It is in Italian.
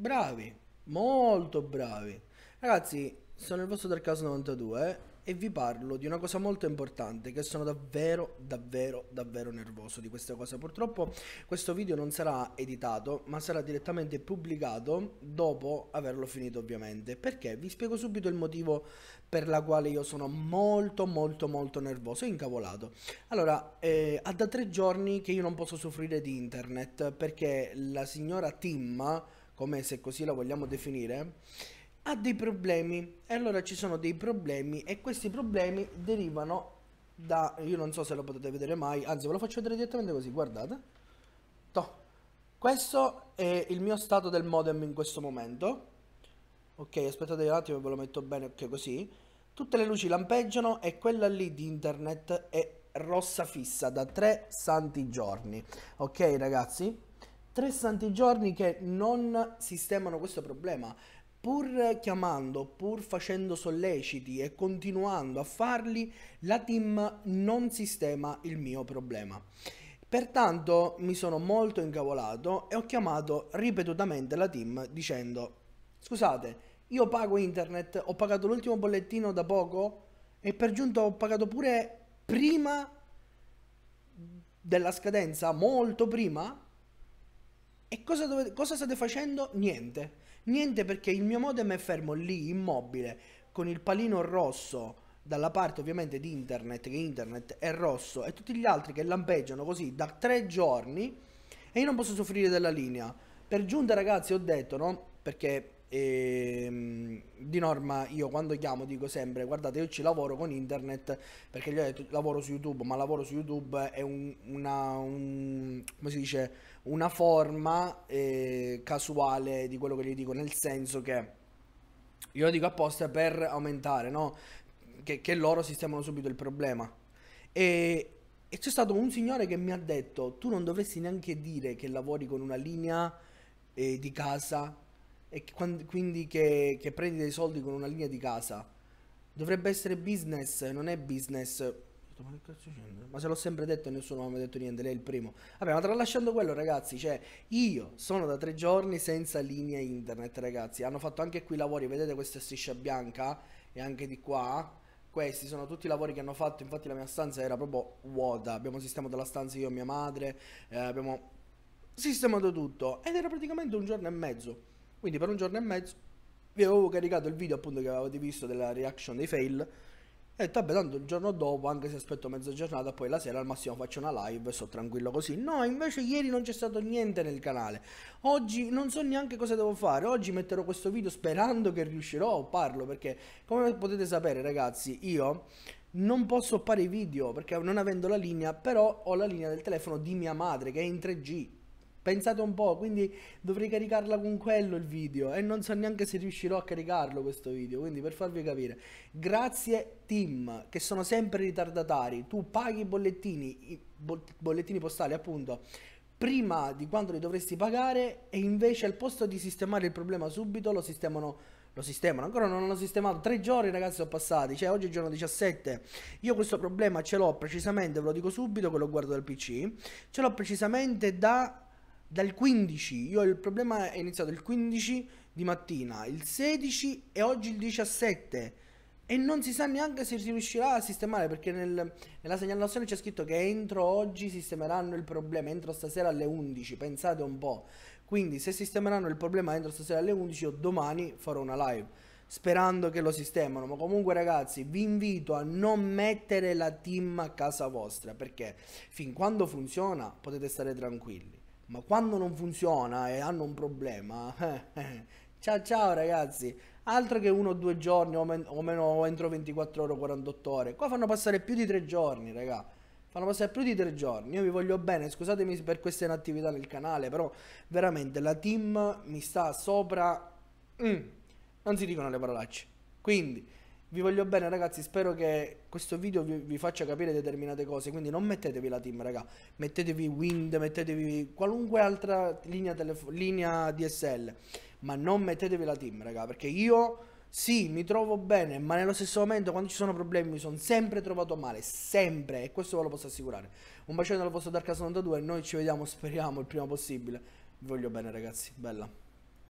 bravi, molto bravi. Ragazzi, sono il vostro Darkas 92 e vi parlo di una cosa molto importante che sono davvero davvero davvero nervoso di questa cosa. Purtroppo questo video non sarà editato, ma sarà direttamente pubblicato dopo averlo finito ovviamente. Perché vi spiego subito il motivo per la quale io sono molto molto molto nervoso e incavolato. Allora, eh, da tre giorni che io non posso soffrire di internet perché la signora Timma come se così la vogliamo definire, ha dei problemi. E allora ci sono dei problemi e questi problemi derivano da... Io non so se lo potete vedere mai, anzi ve lo faccio vedere direttamente così, guardate. Toh. Questo è il mio stato del modem in questo momento. Ok, aspettate un attimo, ve lo metto bene, ok, così. Tutte le luci lampeggiano e quella lì di internet è rossa fissa da tre santi giorni. Ok, ragazzi? tre santi giorni che non sistemano questo problema pur chiamando, pur facendo solleciti e continuando a farli, la team non sistema il mio problema. Pertanto mi sono molto incavolato e ho chiamato ripetutamente la team dicendo scusate, io pago internet, ho pagato l'ultimo bollettino da poco e per giunta ho pagato pure prima della scadenza, molto prima, e cosa, dovete, cosa state facendo? Niente. Niente perché il mio modem è fermo lì, immobile, con il palino rosso dalla parte ovviamente di internet, che internet è rosso, e tutti gli altri che lampeggiano così da tre giorni, e io non posso soffrire della linea. Per giunta ragazzi ho detto, no? Perché e, ehm, di norma io quando chiamo dico sempre guardate io ci lavoro con internet perché gli ho detto lavoro su youtube ma lavoro su youtube è un, una, un, dice, una forma eh, casuale di quello che gli dico nel senso che io lo dico apposta per aumentare no? che, che loro sistemano subito il problema e, e c'è stato un signore che mi ha detto tu non dovresti neanche dire che lavori con una linea eh, di casa e quando, quindi che, che, prendi dei soldi con una linea di casa. Dovrebbe essere business, non è business. Ma che cazzo Ma se l'ho sempre detto e nessuno mi ha detto niente, lei è il primo. Vabbè, ma tralasciando quello, ragazzi, cioè, io sono da tre giorni senza linea internet, ragazzi. Hanno fatto anche qui lavori, vedete questa striscia bianca e anche di qua. Questi sono tutti i lavori che hanno fatto, infatti la mia stanza era proprio vuota. Abbiamo sistemato la stanza io e mia madre, eh, abbiamo sistemato tutto. Ed era praticamente un giorno e mezzo quindi per un giorno e mezzo vi avevo caricato il video appunto che avevate visto della reaction dei fail. E vabbè, tanto il giorno dopo, anche se aspetto mezza giornata, poi la sera al massimo faccio una live e sto tranquillo così. No, invece ieri non c'è stato niente nel canale. Oggi non so neanche cosa devo fare. Oggi metterò questo video sperando che riuscirò a farlo perché come potete sapere ragazzi, io non posso fare i video perché non avendo la linea, però ho la linea del telefono di mia madre che è in 3G Pensate un po', quindi dovrei caricarla con quello il video e non so neanche se riuscirò a caricarlo questo video, quindi per farvi capire. Grazie team, che sono sempre ritardatari, tu paghi i bollettini, i bollettini postali appunto, prima di quando li dovresti pagare e invece al posto di sistemare il problema subito lo sistemano lo sistemano, ancora non l'ho sistemato, tre giorni ragazzi sono passati, cioè oggi è giorno 17, io questo problema ce l'ho precisamente, ve lo dico subito che lo guardo dal PC, ce l'ho precisamente da dal 15, io il problema è iniziato il 15 di mattina, il 16 e oggi il 17 e non si sa neanche se si riuscirà a sistemare perché nel, nella segnalazione c'è scritto che entro oggi sistemeranno il problema, entro stasera alle 11, pensate un po'. Quindi se sistemeranno il problema entro stasera alle 11 o domani farò una live sperando che lo sistemano. Ma comunque, ragazzi, vi invito a non mettere la team a casa vostra perché fin quando funziona potete stare tranquilli ma quando non funziona e hanno un problema, eh, eh, ciao ciao ragazzi, altro che uno o due giorni o, men o meno entro 24 ore o 48 ore, qua fanno passare più di tre giorni raga, fanno passare più di tre giorni, io vi voglio bene, scusatemi per questa inattività nel canale, però veramente la team mi sta sopra, mm. non si dicono le parolacce, quindi... Vi voglio bene ragazzi, spero che questo video vi, vi, faccia capire determinate cose, quindi non mettetevi la team raga, mettetevi Wind, mettetevi qualunque altra linea, linea DSL, ma non mettetevi la team raga, perché io sì mi trovo bene, ma nello stesso momento quando ci sono problemi mi sono sempre trovato male, sempre, e questo ve lo posso assicurare. Un bacione dal vostro Darkas92 e noi ci vediamo speriamo il prima possibile. Vi voglio bene ragazzi, bella.